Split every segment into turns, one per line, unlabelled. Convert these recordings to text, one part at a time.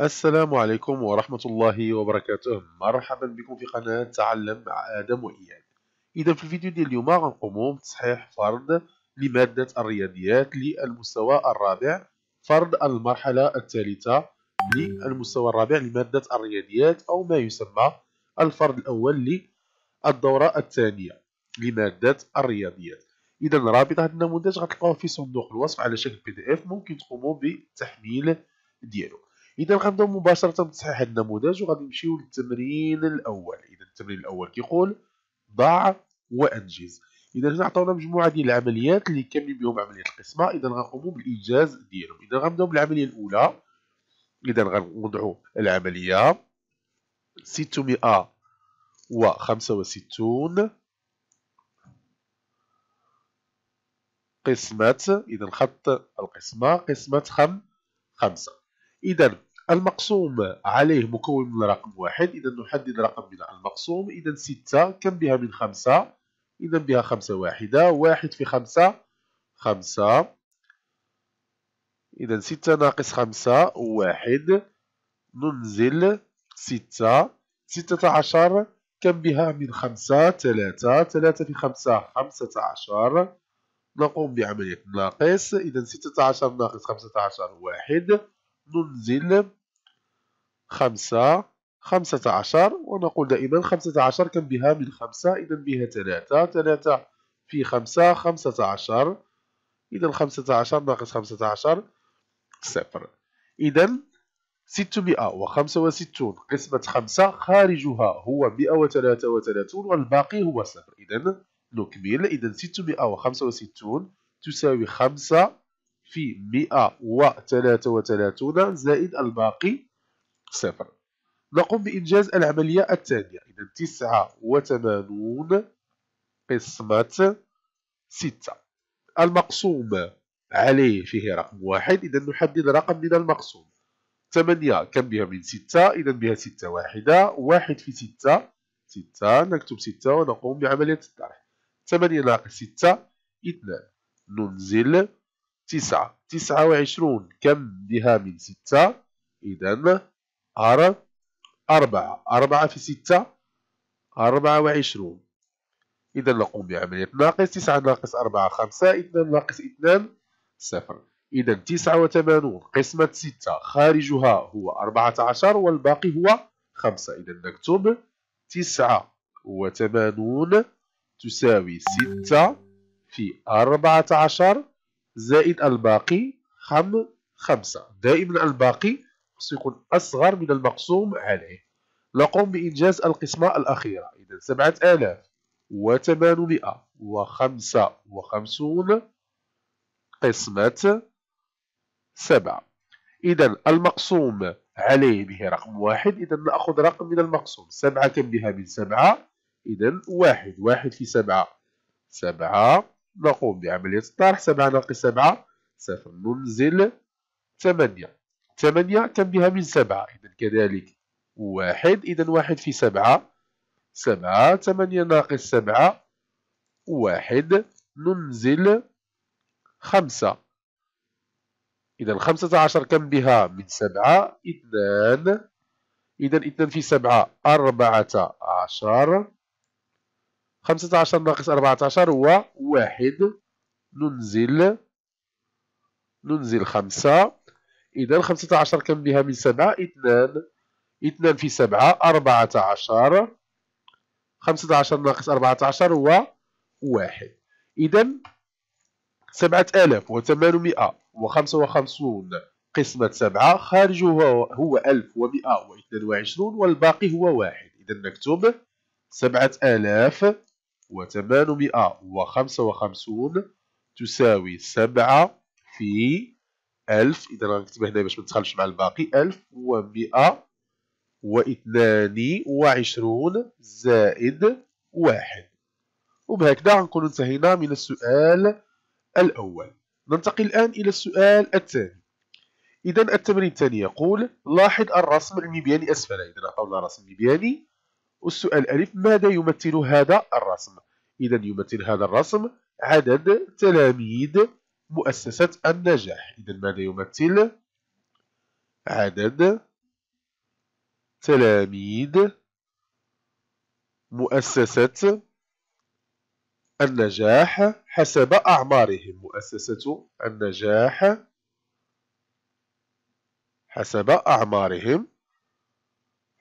السلام عليكم ورحمة الله وبركاته مرحبا بكم في قناة تعلم مع آدم وإياد إذا في الفيديو ديال اليوم غنقومو بتصحيح فرض لمادة الرياضيات للمستوى الرابع فرض المرحلة الثالثة للمستوى الرابع لمادة الرياضيات أو ما يسمى الفرض الأول للدورة الثانية لمادة الرياضيات إذا رابط هذا النموذج غتلقاوه في صندوق الوصف على شكل بي دي اف ممكن تقوموا بتحميل ديالو اذا غنبداو مباشره بتصحيح النموذج وغادي نمشيو للتمرين الاول اذا التمرين الاول كيقول ضع وانجز اذا هنا عطاونا مجموعه ديال العمليات اللي كاملين بهم عمليه القسمه اذا غنقوموا بالانجاز ديالهم اذا غنبداو بالعمليه الاولى اذا غنوضعوا العمليه 665 قسمة إذا خط القسمة قسمة خم خمسة إذا المقسوم عليه مكون من رقم واحد إذا نحدد من المقسوم إذا ستة كم بها من خمسة إذا بها خمسة واحدة واحد في خمسة خمسة إذا ستة ناقص خمسة واحد ننزل ستة ستة عشر كم بها من خمسة ثلاثة ثلاثة في خمسة خمسة عشر نقوم بعملية ناقص إذا ستة عشر ناقص خمسة عشر واحد ننزل خمسة خمسة عشر ونقول دائما خمسة عشر كم بها من خمسة إذا بها ثلاثة ثلاثة في خمسة خمسة عشر إذا خمسة عشر ناقص خمسة عشر صفر إذا ستمائة وخمسة وستون قسمة خمسة خارجها هو مئة وثلاثة وثلاثون والباقي هو صفر إذا نكمل إذا ستمائة وخمسة وستون تساوي خمسة في 133 زائد الباقي صفر نقوم بإنجاز العملية الثانية إذا 89 قسمة 6 المقسوم عليه فيه رقم واحد إذا نحدد رقم من المقسوم 8 كم بها من 6 إذا بها 6 واحدة واحد في 6 6 نكتب 6 ونقوم بعملية الطرح 8 ناقص 6 2 ننزل تسعة تسعة وعشرون كم بها من ستة إذا أر أربعة أربعة في ستة أربعة وعشرون إذا نقوم بعملية ناقص تسعة ناقص أربعة خمسة اثنان ناقص اثنان صفر إذا تسعة وثمانون قسمة ستة خارجها هو أربعة عشر والباقي هو خمسة إذا نكتب تسعة وثمانون تساوي ستة في أربعة عشر زائد الباقي خم خمسة دائما الباقي سيكون أصغر من المقسوم عليه نقوم بإنجاز القسمة الأخيرة إذا سبعة آلاف وثمانمائة وخمسة وخمسون قسمة سبعة إذا المقسوم عليه به رقم واحد إذا نأخذ رقم من المقسوم سبعة كم بها من سبعة إذا واحد واحد في سبعة سبعة نقوم بعملية الطرح سبعة ناقص سبعة صفر ننزل ثمانية ثمانية تم بها من سبعة إذا كذلك واحد إذا واحد في سبعة سبعة ثمانية ناقص سبعة واحد ننزل خمسة إذا خمسة عشر كم بها من سبعة اثنان إذا اثنان في سبعة أربعة عشر 15 ناقص 14 هو واحد ننزل ننزل خمسة إذا 15 كم بها من سبعة اثنان اثنان في سبعة 14 15 ناقص 14 هو واحد إذا 7855 قسمة سبعة خارجه هو 1122 والباقي هو واحد إذا نكتب 7000 وثمانمائة وخمسة وخمسون تساوي سبعة في ألف إذا نكتب هنا باش ما ندخلش مع الباقي ألف ومائة واثنان وعشرون زائد واحد وبهكذا غنكون انتهينا من السؤال الأول ننتقل الآن إلى السؤال الثاني إذا التمرين الثاني يقول لاحظ الرسم المبياني أسفل إذا أعطونا رسم مبياني والسؤال ألف ماذا يمثل هذا الرسم إذا يمثل هذا الرسم عدد تلاميذ مؤسسة النجاح إذا ماذا يمثل عدد تلاميذ مؤسسة النجاح حسب أعمارهم مؤسسة النجاح حسب أعمارهم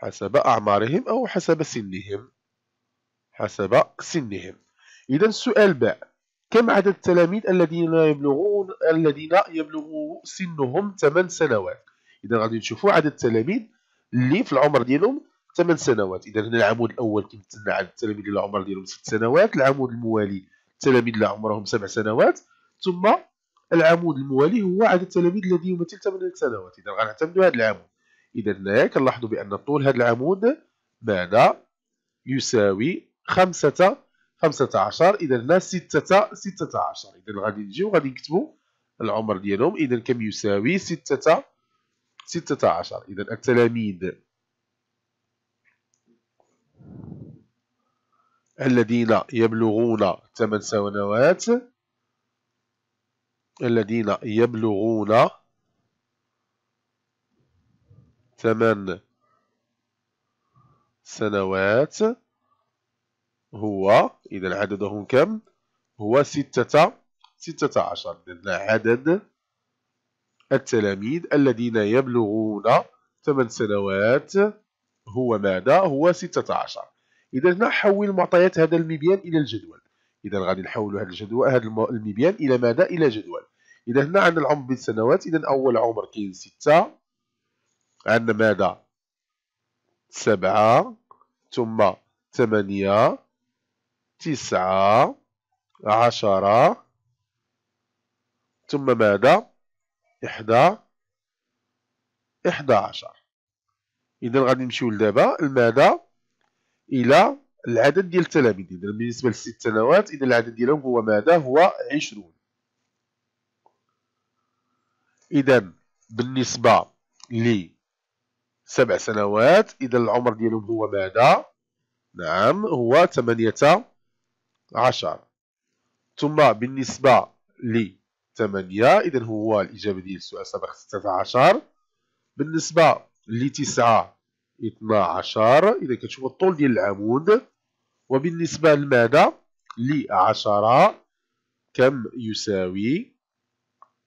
حسب أعمارهم أو حسب سنهم حسب سنهم إذا السؤال باء كم عدد التلاميذ الذين يبلغون الذين يبلغ سنهم 8 سنوات إذا غادي نشوفوا عدد التلاميذ اللي في العمر ديالهم 8 سنوات إذا هنا العمود الأول كيمثلنا عدد التلاميذ اللي العمر ديالهم 6 سنوات العمود الموالي التلاميذ اللي عمرهم 7 سنوات ثم العمود الموالي هو عدد التلاميذ الذي يمثل 8 سنوات إذا غنعتمدوا هذا العمود إذا كنلاحظوا بأن طول هذا العمود ماذا يساوي خمسة خمسة عشر إذا هنا ستة ستة عشر إذا غادي نجيو غادي نكتبوا العمر ديالهم إذا كم يساوي ستة ستة عشر إذا التلاميذ الذين يبلغون ثمان سنوات الذين يبلغون ثمان سنوات هو إذا عددهم كم؟ هو ستة ستة عشر عدد التلاميذ الذين يبلغون ثمان سنوات هو ماذا؟ هو ستة عشر إذا هنا حول معطيات هذا المبيان إلى الجدول إذا غادي نحول هذا الجدول هذا المبيان إلى ماذا؟ إلى جدول إذا هنا عندنا العمر بالسنوات إذا أول عمر كاين ستة عندنا ماذا سبعة ثم ثمانية تسعة عشرة ثم ماذا إحدى إحدى عشر إذا غادي نمشيو لدابا لماذا إلى العدد ديال التلاميذ إذا بالنسبة للست سنوات إذا العدد ديالهم هو ماذا هو عشرون إذا بالنسبة لي سبع سنوات إذا العمر ديالهم هو ماذا؟ نعم هو ثمانية عشر ثم بالنسبة لثمانية إذا هو الإجابة ديال السؤال السابق ستة عشر بالنسبة لتسعة اثنا عشر إذا كتشوفو الطول ديال العمود وبالنسبة لماذا؟ لعشرة كم يساوي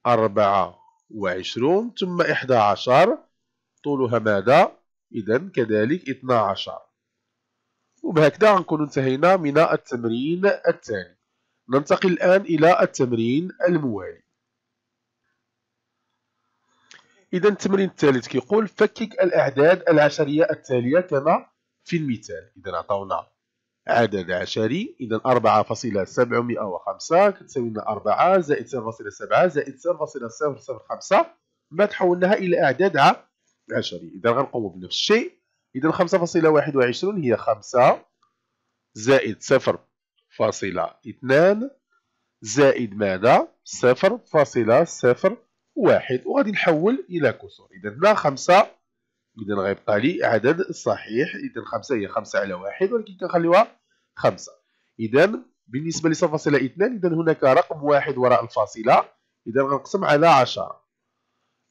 أربعة وعشرون ثم إحدى عشر طولها ماذا اذا كذلك 12 وبهكذا غنكون انتهينا من التمرين الثاني ننتقل الان الى التمرين الموالي اذا التمرين الثالث كيقول فكك الاعداد العشريه التاليه كما في المثال اذا عطاونا عدد عشري اذا 4.705 كتساوي لنا 4 زائد 0.7 زائد 0.005 ما تحولناها الى اعداد عشري إذا غنقوموا بنفس الشيء إذا 5.21 هي 5 زائد 0.2 زائد ماذا 0.01 وغادي نحول إلى كسور إذا هنا 5 إذا غيبقى لي عدد صحيح إذا 5 هي 5 على 1 ولكن كنخليوها 5 إذا بالنسبة ل 0.2 إذا هناك رقم واحد وراء الفاصلة إذا غنقسم على 10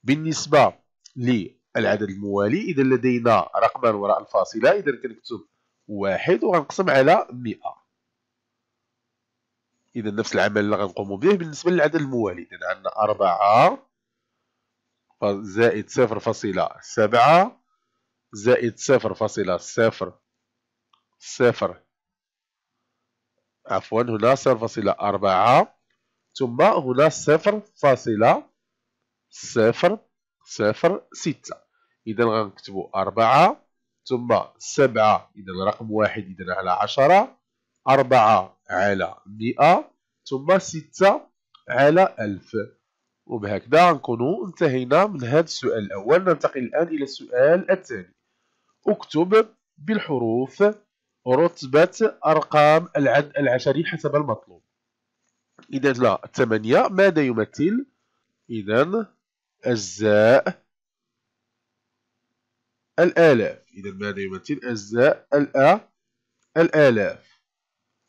بالنسبة ل العدد الموالي إذا لدينا رقما وراء الفاصلة إذا كنكتب واحد وغنقسم على مئة إذا نفس العمل اللي غنقوم به بالنسبة للعدد الموالي إذا عندنا أربعة زائد صفر فاصلة سبعة زائد صفر فاصلة صفر عفوا هنا صفر فاصلة أربعة ثم هنا صفر فاصلة صفر صفر ستة إذا غنكتبو أربعة ثم سبعة إذا رقم واحد إذا على عشرة أربعة على مئة ثم ستة على ألف وبهكذا غنكونو انتهينا من هذا السؤال الأول ننتقل الآن إلى السؤال الثاني اكتب بالحروف رتبة أرقام العد العشري حسب المطلوب إذا لا الثمانية ماذا يمثل؟ إذا أجزاء الآلاف إذا ماذا يمثل أجزاء الأ الآلاف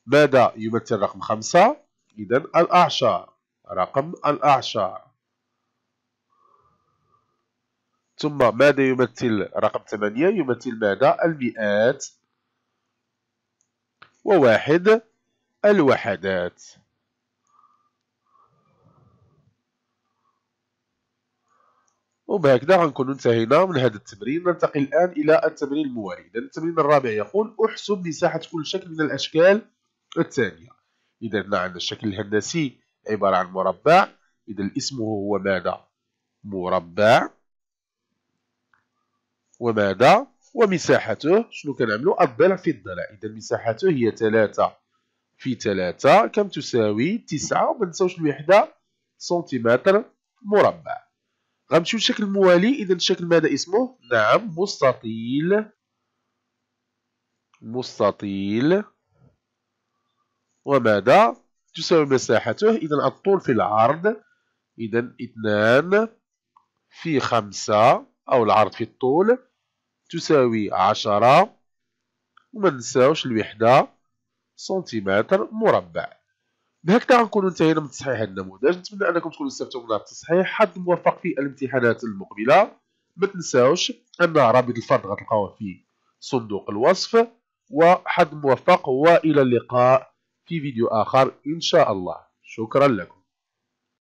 ماذا يمثل رقم خمسة إذا الأعشار رقم الأعشار ثم ماذا يمثل رقم ثمانية يمثل ماذا المئات وواحد الوحدات وبهكذا غنكون انتهينا من هذا التمرين ننتقل الآن إلى التمرين الموالي إذا التمرين الرابع يقول احسب مساحة كل شكل من الأشكال الثانية إذا هنا عندنا الشكل الهندسي عبارة عن مربع إذا الاسم هو ماذا؟ مربع وماذا؟ ومساحته شنو كنعملوا الضلع في الضلع إذا مساحته هي 3 في 3 كم تساوي 9 وما نساوش الوحدة سنتيمتر مربع غنمشيو للشكل الموالي اذا الشكل ماذا اسمه نعم مستطيل مستطيل وماذا تساوي مساحته اذا الطول في العرض اذا اثنان في خمسة او العرض في الطول تساوي عشرة وما نساوش الوحدة سنتيمتر مربع بهكدا غنكونو انتهينا من تصحيح النموذج نتمنى انكم تكونوا استفدتوا من هذا التصحيح حظ موفق في الامتحانات المقبله ما تنساوش ان رابط الفرد غتلقاوه في صندوق الوصف وحظ موفق والى اللقاء في فيديو اخر ان شاء الله شكرا لكم